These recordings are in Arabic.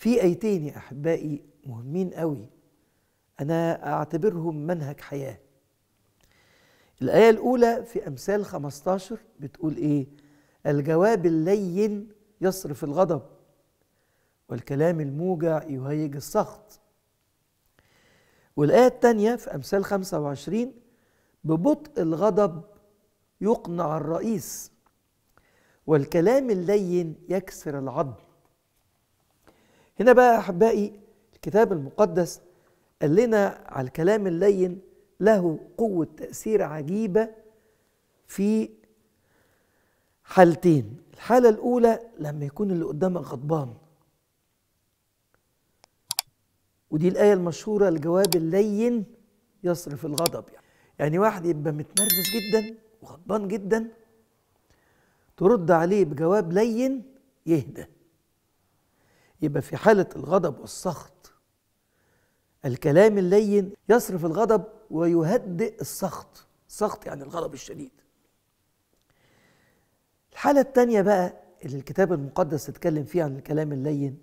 في ايتين يا احبائي مهمين قوي انا اعتبرهم منهج حياه الايه الاولى في امثال 15 بتقول ايه الجواب اللين يصرف الغضب والكلام الموجع يهيج السخط والآية الثانية في أمثال 25 ببطء الغضب يقنع الرئيس والكلام اللين يكسر العظم هنا بقى يا أحبائي الكتاب المقدس قال لنا على الكلام اللين له قوة تأثير عجيبة في حالتين الحالة الأولى لما يكون اللي قدامك غضبان ودي الآية المشهورة الجواب اللين يصرف الغضب يعني يعني واحد يبقى متنرفز جدا وغضبان جدا ترد عليه بجواب لين يهدى يبقى في حالة الغضب والسخط الكلام اللين يصرف الغضب ويهدئ السخط سخط يعني الغضب الشديد الحالة الثانية بقى اللي الكتاب المقدس اتكلم فيه عن الكلام اللين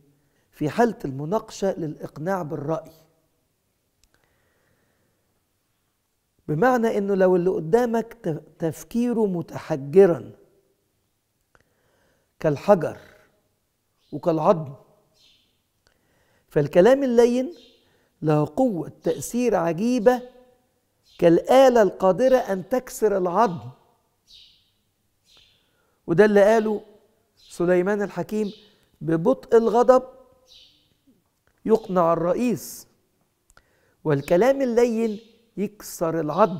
في حالة المناقشة للإقناع بالرأي بمعنى انه لو اللي قدامك تفكيره متحجرا كالحجر وكالعظم فالكلام اللين له قوة تأثير عجيبة كالآلة القادرة أن تكسر العظم وده اللي قاله سليمان الحكيم ببطء الغضب يقنع الرئيس والكلام اللين يكسر العظم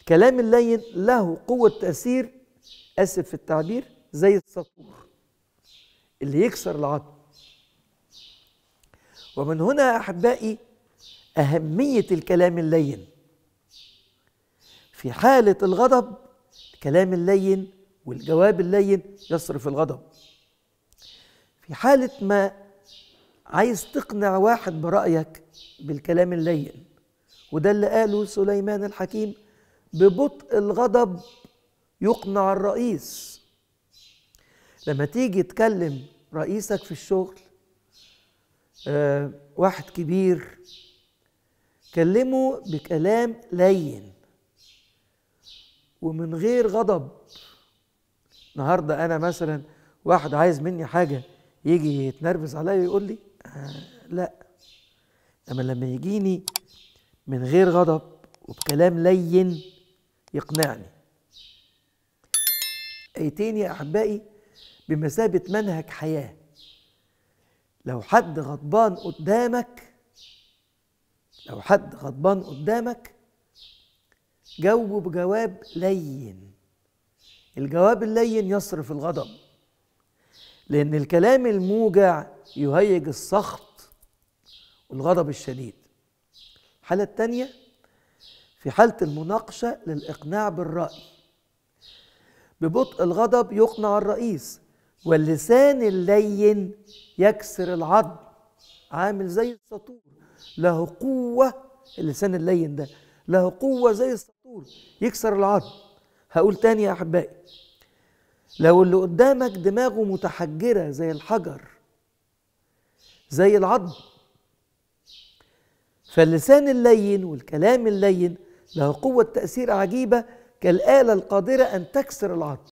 الكلام اللين له قوة تأثير أسف في التعبير زي السطور اللي يكسر العظم ومن هنا أحبائي أهمية الكلام اللين في حالة الغضب الكلام اللين والجواب اللين يصرف الغضب في حالة ما عايز تقنع واحد برأيك بالكلام اللين وده اللي قاله سليمان الحكيم ببطء الغضب يقنع الرئيس لما تيجي تكلم رئيسك في الشغل آه، واحد كبير كلمه بكلام لين ومن غير غضب النهارده انا مثلا واحد عايز مني حاجه يجي يتنرفز عليا يقول لي آه لا اما لما يجيني من غير غضب وبكلام لين يقنعني ايتين يا احبائي بمثابه منهج حياه لو حد غضبان قدامك لو حد غضبان قدامك جاوبه بجواب لين الجواب اللين يصرف الغضب لأن الكلام الموجع يهيج السخط والغضب الشديد الحالة الثانية في حالة المناقشة للإقناع بالرأي ببطء الغضب يقنع الرئيس واللسان اللين يكسر العظم عامل زي السطور له قوة اللسان اللين ده له قوة زي السطور يكسر العظم هقول تاني يا أحبائي لو اللي قدامك دماغه متحجرة زي الحجر زي العظم فاللسان اللين والكلام اللين له قوة تأثير عجيبة كالآلة القادرة أن تكسر العظم